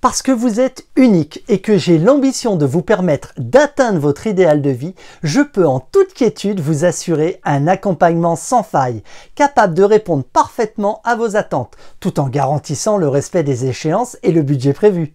Parce que vous êtes unique et que j'ai l'ambition de vous permettre d'atteindre votre idéal de vie, je peux en toute quiétude vous assurer un accompagnement sans faille, capable de répondre parfaitement à vos attentes, tout en garantissant le respect des échéances et le budget prévu.